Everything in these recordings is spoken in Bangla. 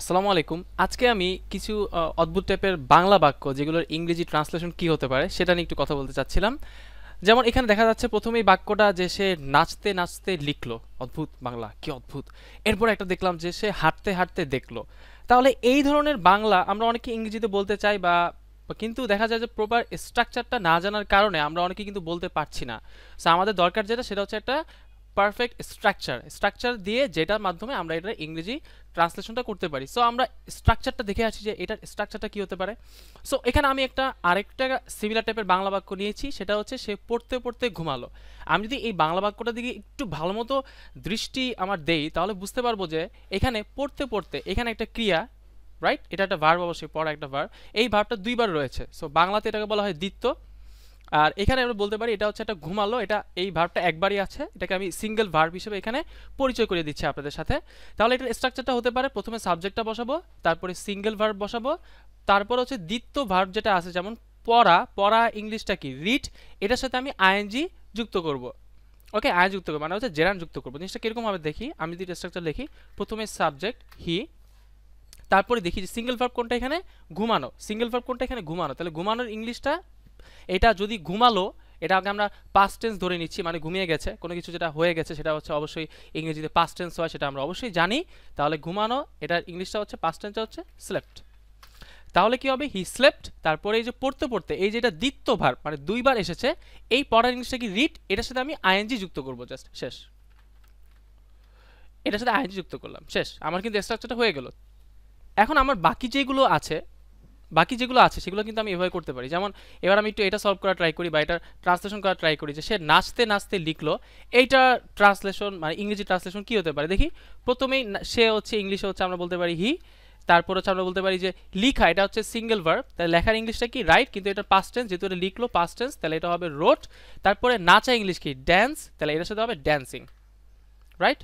আসসালামু আলাইকুম আজকে আমি কিছু অদ্ভুত টাইপের বাংলা বাক্য যেগুলোর ইংরেজি ট্রান্সলেশন কি হতে পারে সেটা নিয়ে একটু কথা বলতে চাচ্ছিলাম যেমন এখানে দেখা যাচ্ছে প্রথমেই বাক্যটা যে সে নাচতে নাচতে লিখলো অদ্ভুত বাংলা কি অদ্ভুত এরপর একটা দেখলাম যে সে হাঁটতে হাঁটতে দেখলো তাহলে এই ধরনের বাংলা আমরা অনেকে ইংরেজিতে বলতে চাই বা কিন্তু দেখা যায় যে প্রপার স্ট্রাকচারটা না জানার কারণে আমরা অনেকে কিন্তু বলতে পারছি না সো আমাদের দরকার যেটা সেটা হচ্ছে একটা পারফেক্ট স্ট্রাকচার স্ট্রাকচার দিয়ে যেটার মাধ্যমে আমরা এটার ইংরেজি ট্রান্সলেশনটা করতে পারি সো আমরা স্ট্রাকচারটা দেখে আসি যে এটার স্ট্রাকচারটা কী হতে পারে সো এখানে আমি একটা আরেকটা সিমিলার টাইপের বাংলা বাক্য নিয়েছি সেটা হচ্ছে সে পড়তে পড়তে ঘুমালো আমি যদি এই বাংলা বাক্যটা দিকে একটু ভালো মতো দৃষ্টি আমার দেই তাহলে বুঝতে পারবো যে এখানে পড়তে পড়তে এখানে একটা ক্রিয়া রাইট এটা একটা ভার্ব অবশ্যই পড়া একটা ভার্ব এই ভার্বটা দুইবার রয়েছে সো বাংলাতে এটাকে বলা হয় দ্বিত্ব আর এখানে আমরা বলতে পারি এটা হচ্ছে একটা ঘুমালো এটা এই ভার্বটা একবারই আছে এটাকে আমি সিঙ্গেল ভার্ব হিসেবে এখানে পরিচয় করে দিচ্ছি আপনাদের সাথে তাহলে এটার স্ট্রাকচারটা হতে পারে প্রথমে সাবজেক্টটা বসাবো তারপরে সিঙ্গেল ভার্ব বসাবো তারপর হচ্ছে দ্বিতীয় ভার্ব যেটা আছে যেমন পড়া পড়া ইংলিশটা কি রিড এটার সাথে আমি আইএনজি যুক্ত করব ওকে আইন যুক্ত করবো মানে হচ্ছে জেরান যুক্ত করবো জিনিসটা কীরকমভাবে দেখি আমি যদি স্ট্রাকচার লিখি প্রথমে সাবজেক্ট হি তারপরে দেখি যে সিঙ্গেল ভার্ব কোনটা এখানে ঘুমানো সিঙ্গেল ভার্ব কোনটা এখানে ঘুমানো তাহলে ঘুমানোর ইংলিশটা এটা যদি ঘুমালো এটাকে আমরা পাস্ট টেন্স ধরে নিচ্ছি মানে ঘুমিয়ে গেছে কোনো কিছু যেটা হয়ে গেছে সেটা হচ্ছে অবশ্যই ইংরেজিতে পাস্ট টেন্স হয় সেটা আমরা অবশ্যই জানি তাহলে ঘুমানো এটা ইংলিশটা হচ্ছে পাস্ট টেন্সটা হচ্ছে স্লেপ্ট তাহলে কি হবে হি স্লেপ্ট তারপরে এই যে পড়তে পড়তে এই এটা দ্বিত্ব ভার মানে দুইবার এসেছে এই পড়ার ইংলিশটা কি রিড এটার সাথে আমি আইএনজি যুক্ত করব জাস্ট শেষ এটার সাথে আইএনজি যুক্ত করলাম শেষ আমার কিন্তু স্ট্রাকচারটা হয়ে গেল এখন আমার বাকি যেগুলো আছে বাকি যেগুলো আছে সেগুলো কিন্তু আমি এভাবে করতে পারি যেমন এবার আমি একটু এটা সলভ করা ট্রাই করি বা এটা ট্রান্সলেশন করা ট্রাই করি যে সে নাচতে নাচতে লিখলো এইটা ট্রান্সলেশন মানে ইংরেজি ট্রান্সলেশন কি হতে পারে দেখি প্রথমেই সে হচ্ছে ইংলিশে হচ্ছে আমরা বলতে পারি হি তারপর হচ্ছে আমরা বলতে পারি যে লিখা এটা হচ্ছে সিঙ্গেল ভার্ব তাহলে লেখার ইংলিশটা কি রাইট কিন্তু এটা পাস্ট টেন্স যেহেতু এটা লিখলো পাস্ট টেন্স তাহলে এটা হবে রোট তারপরে নাচা ইংলিশ কি ড্যান্স তাহলে এটার সাথে হবে ড্যান্সিং রাইট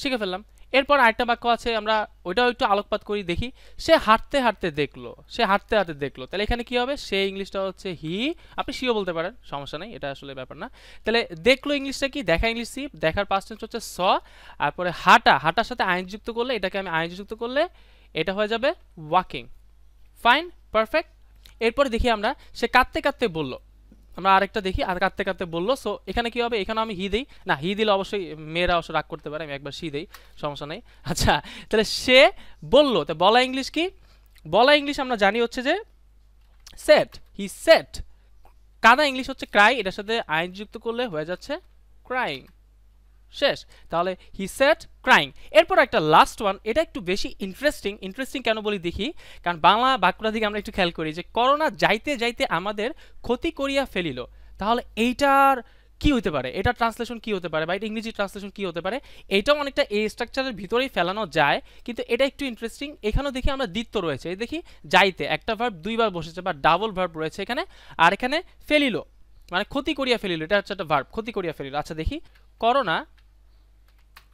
শিখে ফেললাম এরপর আরেকটা বাক্য আছে আমরা ওইটাও একটু আলোকপাত করি দেখি সে হাঁটতে হাঁটতে দেখলো সে হাঁটতে হাঁটতে দেখলো তাহলে এখানে কি হবে সে ইংলিশটা হচ্ছে হি আপনি সিও বলতে পারেন সমস্যা নেই এটা আসলে ব্যাপার না তাহলে দেখলো ইংলিশটা কি দেখা ইংলিশ সি দেখার পাস্ট টেন্স হচ্ছে স তারপরে হাঁটা হাঁটার সাথে আইন যুক্ত করলে এটাকে আমি আইন যুক্ত করলে এটা হয়ে যাবে ওয়াকিং ফাইন পারফেক্ট এরপরে দেখি আমরা সে কাঁদতে কাঁদতে বললো আমরা আরেকটা দেখি আর কাঁদতে কাঁদতে বললো সো এখানে কি হবে এখানে আমি হি দিই না হি দিলে অবশ্যই মেয়েরা অবশ্যই রাগ করতে পারে আমি একবার সি দিই সমস্যা নেই আচ্ছা তাহলে সে বললো তো বলা ইংলিশ কি বলা ইংলিশ আমরা জানি হচ্ছে যে সেট হি সেট কাদা ইংলিশ হচ্ছে ক্রাই এটার সাথে আইন যুক্ত করলে হয়ে যাচ্ছে ক্রাইং শেষ তাহলে হি সেট ক্রাইং এরপর একটা লাস্ট ওয়ান এটা একটু বেশি ইন্টারেস্টিং ইন্টারেস্টিং কেন বলি দেখি কারণ বাংলা বাঁকুড়া দিকে আমরা একটু খেয়াল করি যে করোনা যাইতে যাইতে আমাদের ক্ষতি করিয়া ফেলিল তাহলে এইটার কি হতে পারে এটা ট্রান্সলেশন কি হতে পারে বা এটা ইংরেজি ট্রান্সলেশন কি হতে পারে এটাও অনেকটা এই স্ট্রাকচারের ভিতরেই ফেলানো যায় কিন্তু এটা একটু ইন্টারেস্টিং এখানেও দেখি আমরা দ্বিত্ব রয়েছে এই দেখি যাইতে একটা ভার্ব দুইবার বসেছে বা ডাবল ভার্ব রয়েছে এখানে আর এখানে ফেলিল মানে ক্ষতি করিয়া ফেলিল এটা হচ্ছে একটা ভার্ব ক্ষতি করিয়া ফেলিল আচ্ছা দেখি করোনা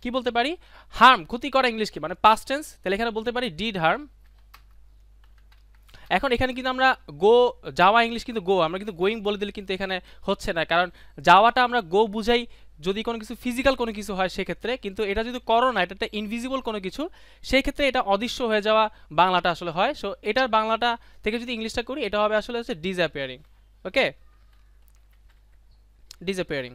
কি বলতে পারি হার্ম ক্ষতি করা ইংলিশ কি মানে পাস্ট টেন্স তাহলে এখানে বলতে পারি ডিড হার্ম এখন এখানে কিন্তু আমরা গো যাওয়া ইংলিশ কিন্তু গো আমরা কিন্তু গোয়িং বলে দিলে কিন্তু এখানে হচ্ছে না কারণ যাওয়াটা আমরা গো বুঝাই যদি কোনো কিছু ফিজিক্যাল কোনো কিছু হয় সেক্ষেত্রে কিন্তু এটা যদি করো না এটা একটা ইনভিজিবল কোনো কিছু সেই ক্ষেত্রে এটা অদৃশ্য হয়ে যাওয়া বাংলাটা আসলে হয় সো এটার বাংলাটা থেকে যদি ইংলিশটা করি এটা হবে আসলে হচ্ছে ডিসঅ্যাপিয়ারিং ওকে ডিসঅ্যাপিয়ারিং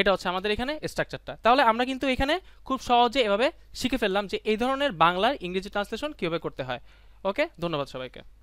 এটা হচ্ছে আমাদের এখানে স্ট্রাকচারটা তাহলে আমরা কিন্তু এখানে খুব সহজে এভাবে শিখে ফেললাম যে এই ধরনের বাংলার ইংরেজি ট্রান্সলেশন কীভাবে করতে হয় ওকে ধন্যবাদ সবাইকে